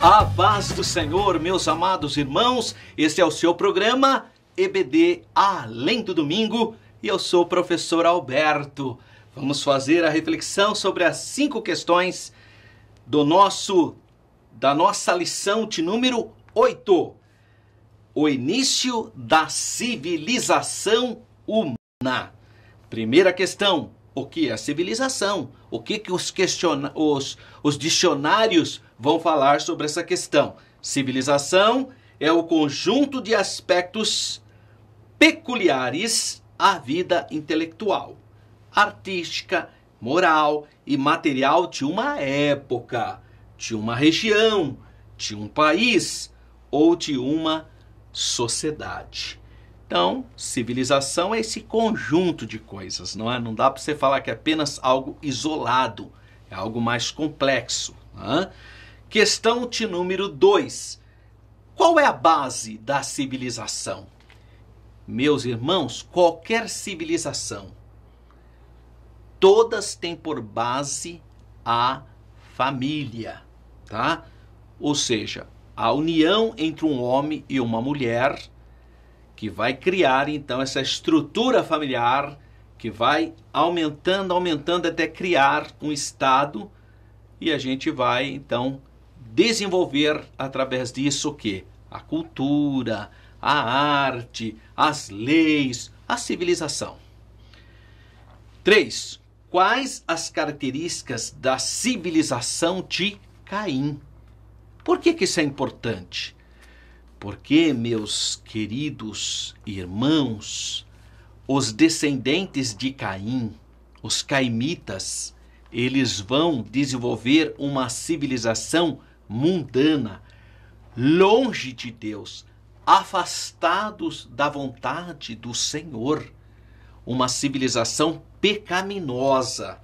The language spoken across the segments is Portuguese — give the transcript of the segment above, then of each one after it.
A paz do Senhor, meus amados irmãos, este é o seu programa EBD Além do Domingo e eu sou o professor Alberto. Vamos fazer a reflexão sobre as cinco questões do nosso da nossa lição de número 8. O início da civilização humana. Primeira questão: o que é civilização? O que, que os, questiona, os, os dicionários vão falar sobre essa questão. Civilização é o conjunto de aspectos peculiares à vida intelectual, artística, moral e material de uma época, de uma região, de um país ou de uma sociedade. Então, civilização é esse conjunto de coisas, não é? Não dá para você falar que é apenas algo isolado, é algo mais complexo. Não é? Questão de número 2. Qual é a base da civilização? Meus irmãos, qualquer civilização, todas têm por base a família, tá? Ou seja, a união entre um homem e uma mulher que vai criar então essa estrutura familiar que vai aumentando, aumentando até criar um estado e a gente vai então desenvolver através disso o que a cultura, a arte, as leis, a civilização. 3. Quais as características da civilização de Caim? Por que, que isso é importante? Porque, meus queridos irmãos, os descendentes de Caim, os caimitas, eles vão desenvolver uma civilização mundana, longe de Deus, afastados da vontade do Senhor, uma civilização pecaminosa.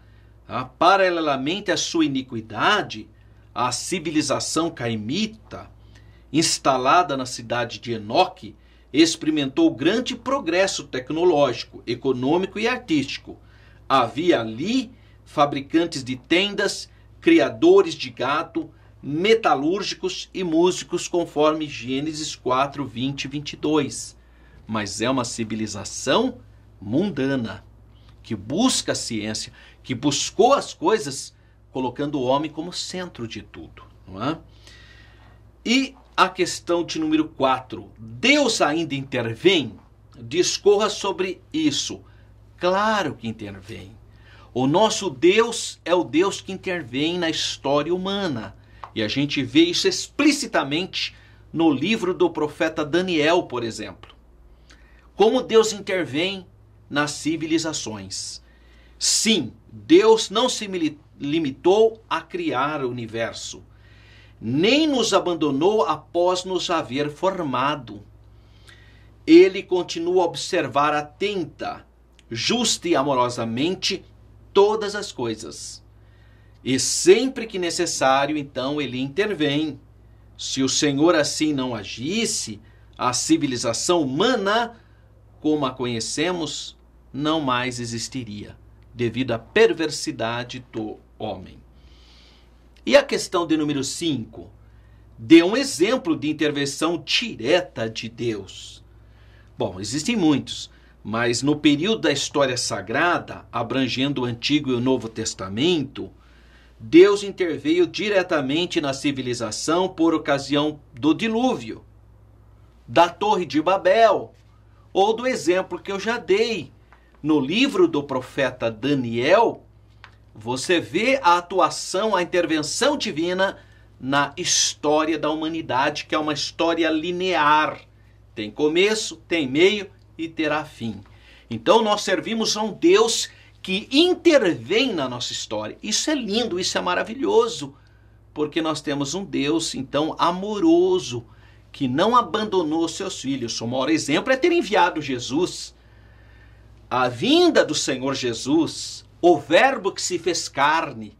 Ah, paralelamente à sua iniquidade, a civilização caimita, instalada na cidade de Enoque, experimentou grande progresso tecnológico, econômico e artístico. Havia ali fabricantes de tendas, criadores de gato, metalúrgicos e músicos, conforme Gênesis 4, 20 e 22. Mas é uma civilização mundana, que busca a ciência, que buscou as coisas, colocando o homem como centro de tudo. Não é? E a questão de número 4. Deus ainda intervém? Discorra sobre isso. Claro que intervém. O nosso Deus é o Deus que intervém na história humana. E a gente vê isso explicitamente no livro do profeta Daniel, por exemplo. Como Deus intervém nas civilizações. Sim, Deus não se limitou a criar o universo, nem nos abandonou após nos haver formado. Ele continua a observar atenta, justa e amorosamente todas as coisas e sempre que necessário, então, ele intervém. Se o Senhor assim não agisse, a civilização humana, como a conhecemos, não mais existiria, devido à perversidade do homem. E a questão de número 5? Dê um exemplo de intervenção direta de Deus. Bom, existem muitos, mas no período da história sagrada, abrangendo o Antigo e o Novo Testamento, Deus interveio diretamente na civilização por ocasião do dilúvio, da Torre de Babel, ou do exemplo que eu já dei no livro do profeta Daniel, você vê a atuação, a intervenção divina na história da humanidade, que é uma história linear. Tem começo, tem meio e terá fim. Então nós servimos a um Deus que que intervém na nossa história. Isso é lindo, isso é maravilhoso, porque nós temos um Deus, então, amoroso, que não abandonou seus filhos. O maior exemplo é ter enviado Jesus. A vinda do Senhor Jesus, o Verbo que se fez carne,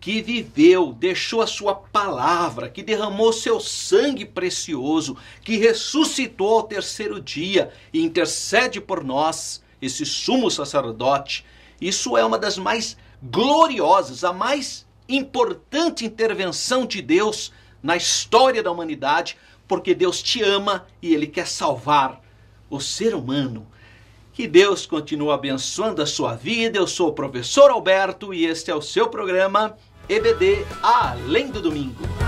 que viveu, deixou a sua palavra, que derramou seu sangue precioso, que ressuscitou ao terceiro dia e intercede por nós, esse sumo sacerdote isso é uma das mais gloriosas, a mais importante intervenção de Deus na história da humanidade, porque Deus te ama e Ele quer salvar o ser humano. Que Deus continue abençoando a sua vida. Eu sou o professor Alberto e este é o seu programa EBD Além do Domingo.